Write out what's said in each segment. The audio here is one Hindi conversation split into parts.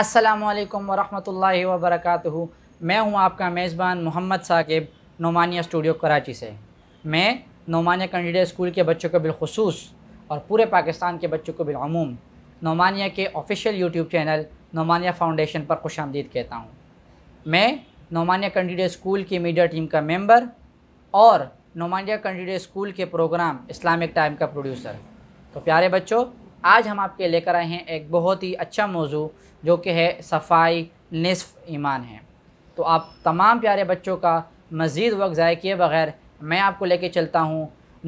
असलकम वरहमतुल्लाहि वबरकatuh मैं हूं आपका मेज़बान मोहम्मद साकिब नोमानिया स्टूडियो कराची से मैं नोमानिया कंडिडेट स्कूल के बच्चों को बिलखसूस और पूरे पाकिस्तान के बच्चों को बिलूम नोमानिया के official YouTube channel Nomania foundation पर खुश आमदीद कहता हूँ मैं नोमानिया कंडिडेट स्कूल की मीडिया टीम का मेम्बर और नोमानिया कंडिडेट स्कूल के प्रोग्राम इस्लामिक टाइम का प्रोड्यूसर तो प्यारे बच्चों आज हम आपके लेकर आए हैं एक बहुत ही अच्छा मौजू जो कि है सफाई नसफ़ ईमान है तो आप तमाम प्यारे बच्चों का मज़ीद वक्त ज़ाय किए बग़ैर मैं आपको लेके चलता हूँ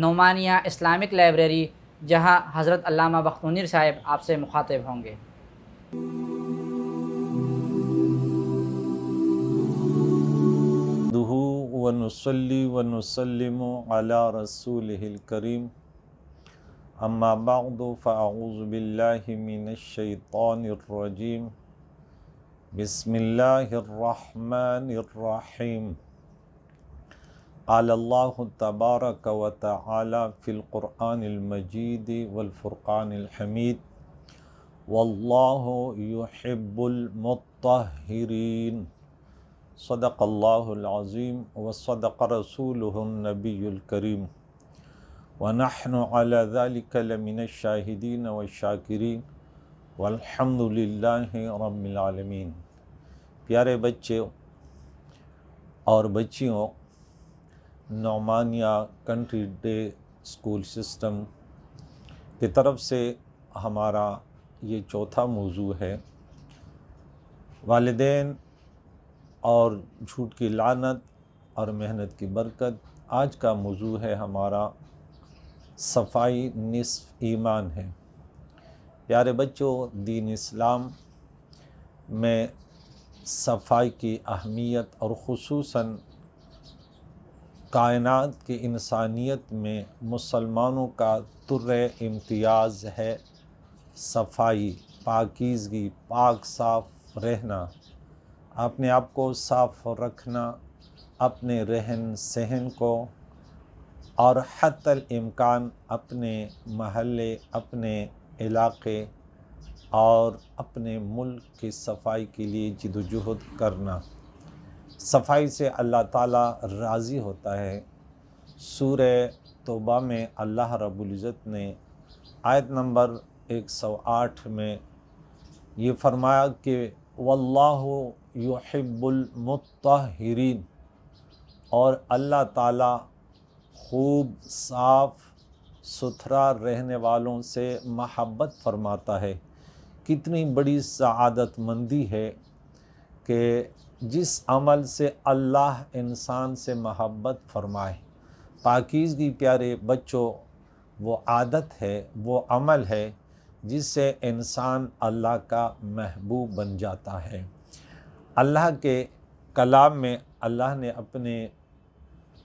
नुमानिया इस्लामिक लाइब्रेरी जहाँ हज़रत अल्लामा बख्तूनर साहब आपसे मुखातिब होंगे वनसली वनसलम अला रसूल करीम أما بعد فأعوذ بالله من الشيطان الرجيم بسم الله الرحمن الرحيم قال الله تبارك وتعالى في القرآن المجيد والفرقان الحميد والله يحب المطهرين صدق الله العظيم وصدق رسوله النبي الكريم الشاهدين والشاكرين शाहिदीन व رب العالمين प्यारे बच्चे और बच्चियों Naumania country day school system की तरफ से हमारा ये चौथा मौजू है वालदे और झूठ की लानत और मेहनत की बरकत आज का मौजू है हमारा सफाई निसफ ईमान है प्यारे बच्चों दीन इस्लाम में सफाई की अहमियत और खसूस कायनात के इंसानियत में मुसलमानों का तुर इम्तियाज़ है सफाई पाकिजगी पाक साफ रहना अपने आप को साफ रखना अपने रहन सहन को और हतल इम्कान अपने महल्ले अपने इलाके और अपने मुल्क की सफाई के लिए जदोजहद करना सफाई से अल्लाह ताला राज़ी होता है सूर तोबा में अल्लाह रबुल्ज़त ने आयत नंबर 108 में ये फरमाया कि वल्लाहु युहिब्बुल और अल्लाह ताला खूब साफ सुथरा रहने वालों से महब्बत फरमाता है कितनी बड़ी सदतमंदी है कि जिस अमल से अल्लाह इंसान से महब्बत फरमाए पाकिज़गी प्यारे बच्चों वो आदत है वो अमल है जिससे इंसान अल्लाह का महबूब बन जाता है अल्लाह के कलाम में अल्लाह ने अपने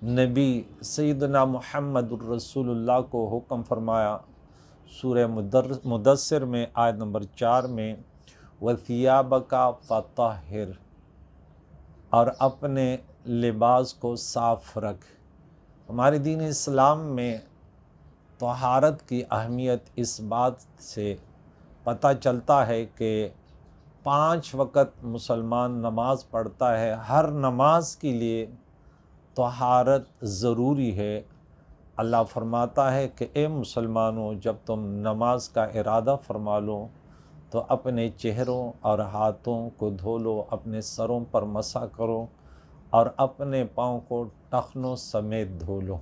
नबी सैदना महमद रसूलुल्लाह को हुक्म फरमाया सूर मुदसर में आयत नंबर चार में वसियाब का फ़ताहिर और अपने लिबास को साफ़ रख हमारे दीन इस्लाम में तहारत की अहमियत इस बात से पता चलता है कि पांच वक़्त मुसलमान नमाज़ पढ़ता है हर नमाज के लिए तहारत ज़रूरी है अल्लाह फरमाता है कि ए मुसलमानों जब तुम नमाज का इरादा फरमा लो तो अपने चेहरों और हाथों को धो लो अपने सरों पर मसा करो और अपने पाँव को टखनों समेत धो लो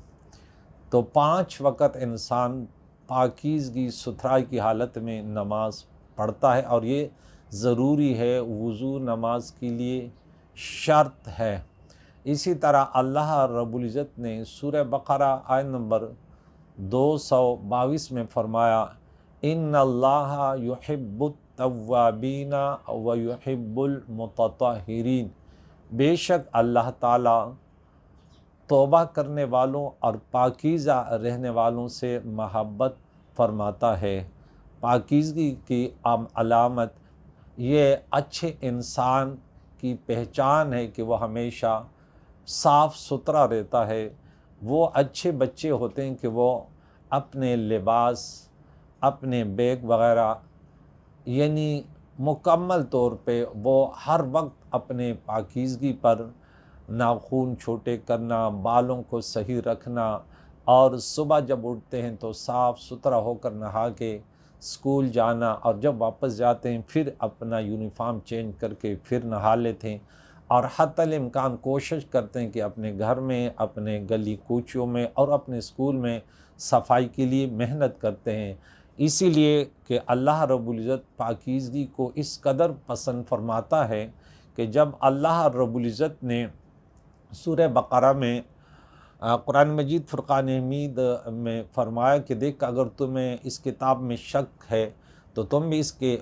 तो पाँच वक़्त इंसान पाकिजगी सुथराई की हालत में नमाज पढ़ता है और ये ज़रूरी है वज़ू नमाज के लिए शर्त है इसी तरह अल्लाह रबुल्ज़त ने सूर बकरा आय नंबर दो सौ बाईस में फरमाया इन अल्लाह युहिब्बुलतवाबीना व बेशक अल्लाह ताला तौबा करने वालों और पाकिज़ा रहने वालों से महब्बत फरमाता है पाकिजगी की अलामत ये अच्छे इंसान की पहचान है कि वह हमेशा साफ़ सुथरा रहता है वो अच्छे बच्चे होते हैं कि वो अपने लिबास अपने बैग वगैरह यानी मुकम्मल तौर पे वो हर वक्त अपने पाकिजगी पर नाखून छोटे करना बालों को सही रखना और सुबह जब उठते हैं तो साफ़ सुथरा होकर नहा के स्कूल जाना और जब वापस जाते हैं फिर अपना यूनिफॉर्म चेंज करके फिर नहा लेते हैं और हतल इम्कान कोशिश करते हैं कि अपने घर में अपने गली कूचों में और अपने स्कूल में सफाई के लिए मेहनत करते हैं इसीलिए कि अल्लाह रबुल्ज़त पाकिजगी को इस कदर पसंद फरमाता है कि जब अल्लाह रबुल्ज़त ने सूर्य बकरा में कुरान मजीद फ़ुरक़ान हमीद में फ़रमाया कि देख अगर तुम्हें इस किताब में शक है तो तुम भी इसके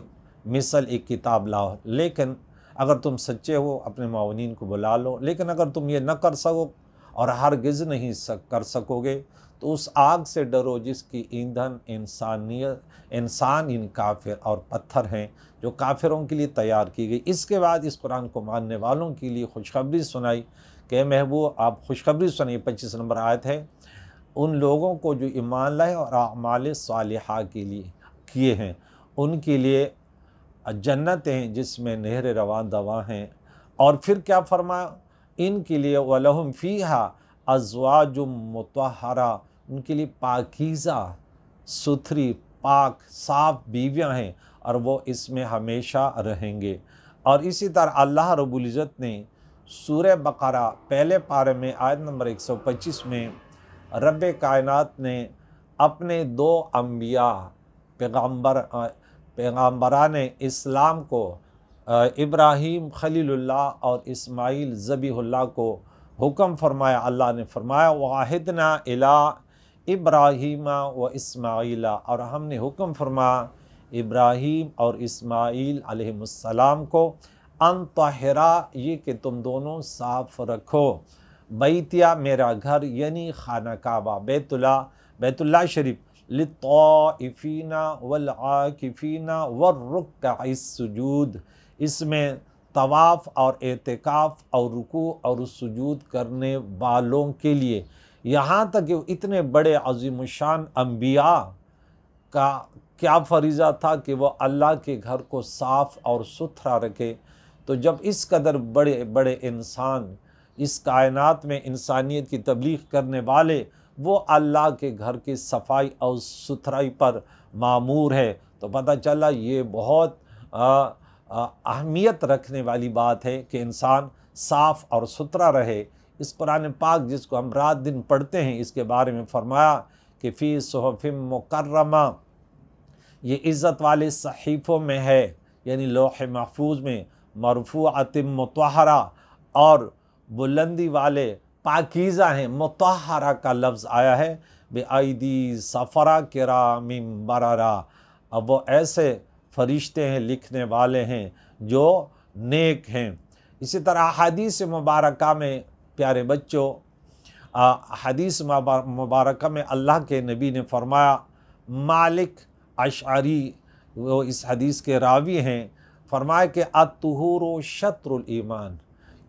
मिसल एक किताब लाओ लेकिन अगर तुम सच्चे हो अपने मावनीन को बुला लो लेकिन अगर तुम ये न कर सको और गिज नहीं सक, कर सकोगे तो उस आग से डरो जिसकी ईंधन इंसानियत इंसान इन काफिर और पत्थर हैं जो काफिरों के लिए तैयार की गई इसके बाद इस कुरान को मानने वालों के लिए खुशखबरी सुनाई कि महबूब आप खुशखबरी सुनाइए पच्चीस नंबर आयत है उन लोगों को जो ईमान लाए और अमाल साल के लिए किए हैं उनके लिए जन्नतें जिसमें नहर रवान दवा हैं और फिर क्या फरमाया इनके लिए वलहम फ़ीहा अजवाज मतहरा उनके लिए पाकिज़ा सुथरी पाक साफ बीवियां हैं और वो इसमें हमेशा रहेंगे और इसी तरह अल्लाह रबुल्ज़त ने सूर्य बकरा पहले पारे में आयत नंबर 125 में रब कायनात ने अपने दो अम्बिया पैगम्बर पैगम्बरान इस्लाम को इब्राहीम खलील्ला और इस्माइल ज़बील्ला को हुक्म फरमाया अल्लाह ने फरमाया वाहिदना इला इब्राहिम व इस्माइला और हमने हुक्म फरमाया इब्राहीम और इस्माइल अलैहिस्सलाम को अन ये कि तुम दोनों साफ़ रखो बैतिया मेरा घर यानी खाना काबा बैतुल्ला बैतुल्ला शरीफ लफ़ीना वलाकिफ़ीना सजूद इसमें तवाफ़ और एतकाफ़ और रुकू और सजूद करने वालों के लिए यहाँ तक कि इतने बड़े अजीमशान अम्बिया का क्या फरीज़ा था कि वह अल्लाह के घर को साफ़ और सुथरा रखे तो जब इस कदर बड़े बड़े इंसान इस कायनात में इंसानियत की तबलीग करने वाले वो अल्लाह के घर की सफाई और सुथराई पर मामूर है तो पता चला ये बहुत अहमियत रखने वाली बात है कि इंसान साफ़ और सुथरा रहे इस कुरान पाक जिसको हम रात दिन पढ़ते हैं इसके बारे में फरमाया कि फ़ी सहफ़िम मुकर्रमा ये इज़्ज़त वाले सहीफ़ों में है यानी लोह महफूज में मरफू अतिम मतहरा और बुलंदी वाले पाकिज़ा हैं मतहरा का लफ्ज़ आया है बेआदी सफ़रा करा मररा अब वो ऐसे फरिश्ते हैं लिखने वाले हैं जो नेक हैं इसी तरह हदीस मुबारक में प्यारे बच्चों हदीस मुबारक में अल्लाह के नबी ने फरमाया मालिक अशारी वो इस हदीस के रावी हैं फरमाए कि अतहूर शत्रुल ईमान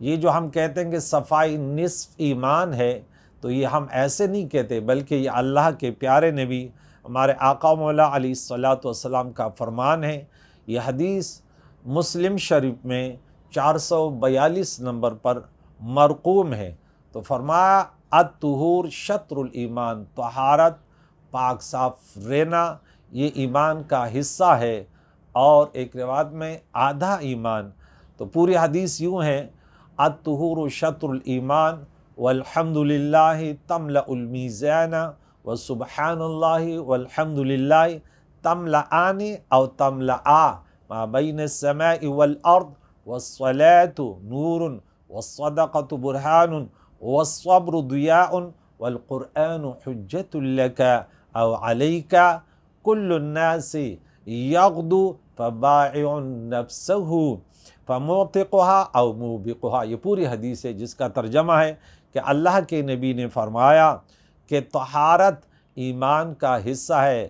ये जो हम कहते हैं कि सफाई निसफ ईमान है तो ये हम ऐसे नहीं कहते बल्कि ये अल्लाह के प्यारे ने भी हमारे आका मौला अली सलात वसलाम का फरमान है यह हदीस मुस्लिम शरीफ में 442 नंबर पर मरकूम है तो फरमाया अतहूर शत्रुलईमान तहारत पाक साफ रहना ये ईमान का हिस्सा है और एक रिवात में आधा ईमान तो पूरी हदीस यूँ है الطهور شطر الإيمان والحمد لله تملأ الميزان وسبحان الله والحمد لله تملأان أو تملأ ما بين السماء والأرض والصلاة نور والصدقة برهان والصبر ضياء والقرآن حجة لك أو عليك كل الناس يغدو फ़बानबसहू फ़मोतहा और मुबिकहा ये पूरी हदीस है जिसका तर्जमा है कि अल्लाह के नबी ने फरमाया कि तहारत ईमान का हिस्सा है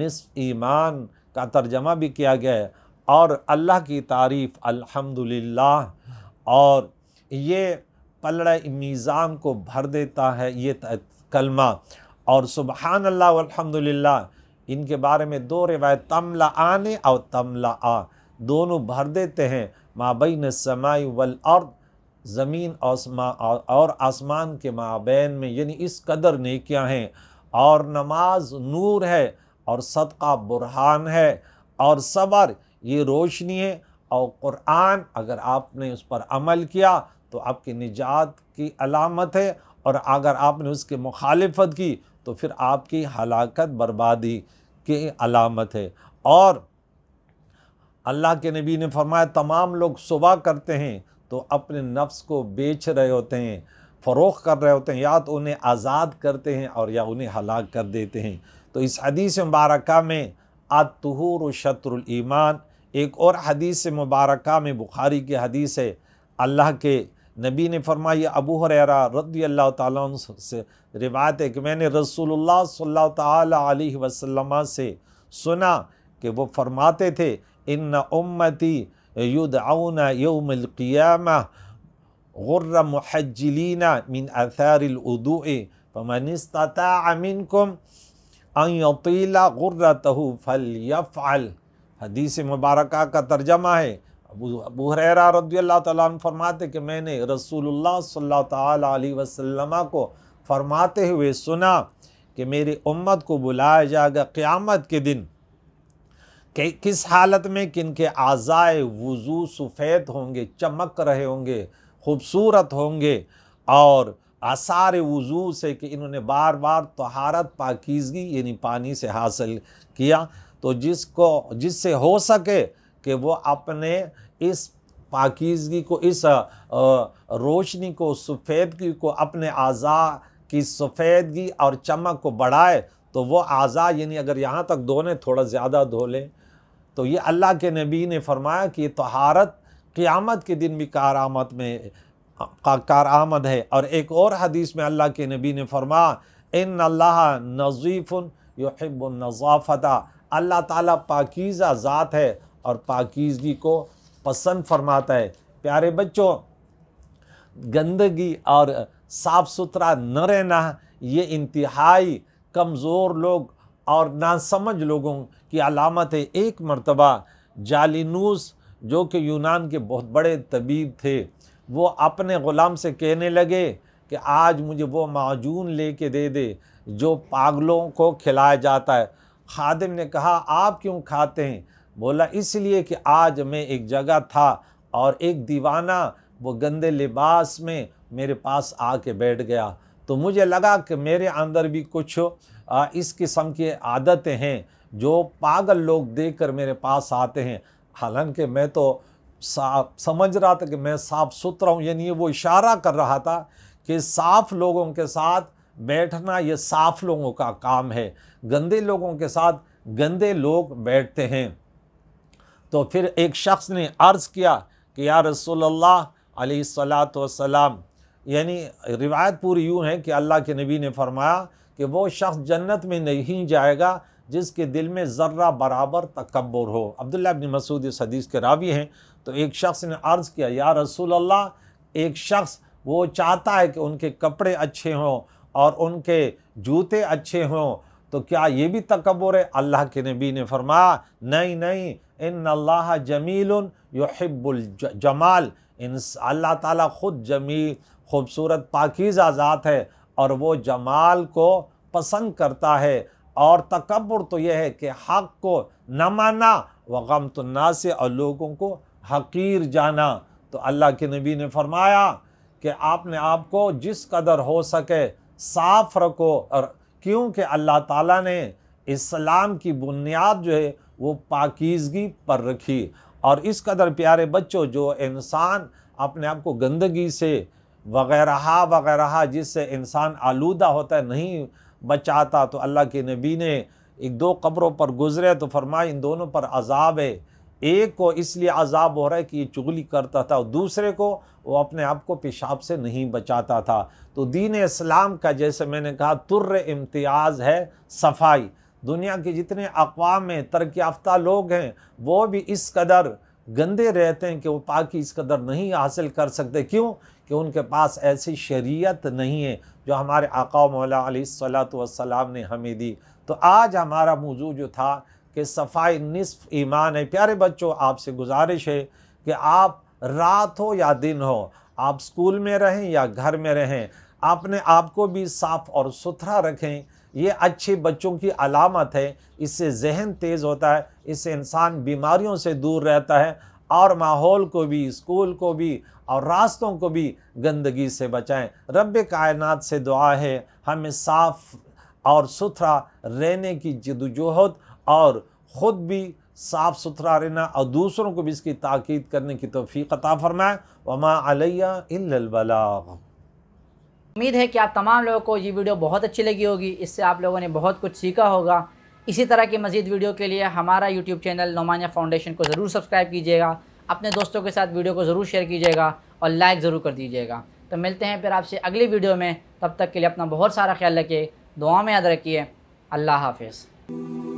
निसफ ईमान का तर्जमा भी किया गया है और अल्लाह की तारीफ़ अल्हम्दुलिल्लाह और ये पलड़ मीज़ान को भर देता है ये कलमा और सुबहान इनके बारे में दो रिवायत तमला आने और तमला आ दोनों भर देते हैं माबैन समाई वल और ज़मीन और आसमान के माबेन में यानी इस कदर नेकियां हैं और नमाज नूर है और सदका बुरहान है और सबर ये रोशनी है और क़ुरान अगर आपने उस पर अमल किया तो आपकी निजात की अलामत है और अगर आपने उसके मुखालफत की तो फिर आपकी हलाकत बर्बादी के अलामत है और अल्लाह के नबी ने फरमाया तमाम लोग सुबह करते हैं तो अपने नफ्स को बेच रहे होते हैं फ़रोख कर रहे होते हैं या तो उन्हें आज़ाद करते हैं और या उन्हें हलाक कर देते हैं तो इस हदीस मुबारक में आतहूर शत्रुलईमान एक और हदीस मुबारक में बुखारी की हदीस है अल्लाह के नबी ने फरमाया अबू हुरैरा रदी अल्लाह ताली से रिवायत है कि मैंने रसूलुल्लाह सल्लल्लाहु अलैहि वसल्लम से सुना कि वो फरमाते थे इन उम्मती युदाउन यौमक़ियाम गुर्र महजलिन मिन अथारदू फ़मनस्ता अमिनकुम अयतीला गुर्रतहु फ़ल हदीस मुबारक का तर्जमा है अबू हरेरा रदी अल्लाह तन फरमाते कि मैंने रसूलुल्लाह सल्लल्लाहु अलैहि वसल्लम को फरमाते हुए सुना कि मेरी उम्मत को बुलाया जाएगा क़्यामत के दिन कि किस हालत में किन के आज़ाए वज़ू सफ़ेद होंगे चमक रहे होंगे खूबसूरत होंगे और आसार वज़ू से कि इन्होंने बार बार तहारत पाकिजगी यानी पानी से हासिल किया तो जिसको जिससे हो सके कि वो अपने इस पाकिजगी को इस रोशनी को सफ़ेदगी को अपने आज़ा की सफ़ेदगी और चमक को बढ़ाए तो वो आज़ा यानी अगर यहाँ तक धोने थोड़ा ज़्यादा धो लें तो ये अल्लाह के नबी ने फरमाया कि तहारत क़ियामत के दिन भी आमद में आमद है और एक और हदीस में अल्लाह के नबी ने फरमाया इन अल्लाह नजीफ़ुन यहब नज़ाफ़ता अल्लाह ताला पाकीज़ा ज़ात है और पाकिजगी को पसंद फरमाता है प्यारे बच्चों गंदगी और साफ़ सुथरा न रहना ये इंतहाई कमज़ोर लोग और नासमझ लोगों की अलामत है एक मरतबा जालिनूस जो कि यूनान के बहुत बड़े तबीब थे वो अपने ग़ुलाम से कहने लगे कि आज मुझे वो माजून ले के दे दे जो पागलों को खिलाया जाता है खादिम ने कहा आप क्यों खाते हैं बोला इसलिए कि आज मैं एक जगह था और एक दीवाना वो गंदे लिबास में मेरे पास आके बैठ गया तो मुझे लगा कि मेरे अंदर भी कुछ इस किस्म की आदतें हैं जो पागल लोग देख कर मेरे पास आते हैं हालांकि मैं तो साफ समझ रहा था कि मैं साफ़ सुथरा हूँ यानी वो इशारा कर रहा था कि साफ़ लोगों के साथ बैठना ये साफ़ लोगों का काम है गंदे लोगों के साथ गंदे लोग बैठते हैं तो फिर एक शख्स ने अर्ज़ किया कि या रसोल्ला सलात वसलाम यानी रिवायत पूरी यूँ है कि अल्लाह के नबी ने फरमाया कि वो शख्स जन्नत में नहीं जाएगा जिसके दिल में ज़र्रा बराबर तकबर हो अब्दुल्ला अबिन मसूद इस हदीस के रावी हैं तो एक शख्स ने अर्ज़ किया या रसूल अल्लाह एक शख्स वो चाहता है कि उनके कपड़े अच्छे हों और उनके जूते अच्छे हों तो क्या ये भी तकबर है अल्लाह के नबी ने फरमाया नहीं नहीं इन अल्लाह जमील यहिब्बुल जमाल इन अल्लाह ताला ख़ुद जमील खूबसूरत पाकिज़ा ज़ात है और वो जमाल को पसंद करता है और तकबर तो यह है कि हक़ को न माना व गम तो ना से और लोगों को हकीर जाना तो अल्लाह के नबी ने फरमाया कि आपने आपको जिस कदर हो सके साफ़ रखो और क्योंकि अल्लाह ताला ने इस्लाम की बुनियाद जो है वो पाकिजगी पर रखी और इस कदर प्यारे बच्चों जो इंसान अपने आप को गंदगी से वगैरह वगैरह जिससे इंसान आलूदा होता है नहीं बचाता तो अल्लाह के नबी ने एक दो कब्रों पर गुजरे तो फरमाए इन दोनों पर अजाब है एक को इसलिए अजाब हो रहा है कि ये चुगली करता था और दूसरे को वो अपने आप को पेशाब से नहीं बचाता था तो दीन इस्लाम का जैसे मैंने कहा तुर्र इम्तियाज़ है सफाई दुनिया के जितने अकवाम में तरक् याफ्ता लोग हैं वो भी इस कदर गंदे रहते हैं कि वो पाकि इस कदर नहीं हासिल कर सकते क्यों कि उनके पास ऐसी शरीयत नहीं है जो हमारे आका मौलासलाम ने हमें दी तो आज हमारा मौजू जो था कि सफाई नसफ़ ईमान है प्यारे बच्चों आपसे गुजारिश है कि आप रात हो या दिन हो आप स्कूल में रहें या घर में रहें आपने को भी साफ़ और सुथरा रखें ये अच्छे बच्चों की अलामत है इससे जहन तेज़ होता है इससे इंसान बीमारियों से दूर रहता है और माहौल को भी स्कूल को भी और रास्तों को भी गंदगी से बचाएं रब कायनात से दुआ है हमें साफ़ और सुथरा रहने की जदोजहद और ख़ुद भी साफ़ सुथरा रहना और दूसरों को भी इसकी ताक़द करने की तोफ़ी अता फ़रमाएँ वमा अलैया इल्लल बलाग उम्मीद है कि आप तमाम लोगों को ये वीडियो बहुत अच्छी लगी होगी इससे आप लोगों ने बहुत कुछ सीखा होगा इसी तरह की मजीद वीडियो के लिए हमारा यूट्यूब चैनल नोमानिया फाउंडेशन को ज़रूर सब्सक्राइब कीजिएगा अपने दोस्तों के साथ वीडियो को ज़रूर शेयर कीजिएगा और लाइक ज़रूर कर दीजिएगा तो मिलते हैं फिर आपसे अगली वीडियो में तब तक के लिए अपना बहुत सारा ख्याल रखिए दुआ में याद रखिए अल्लाह हाफिज़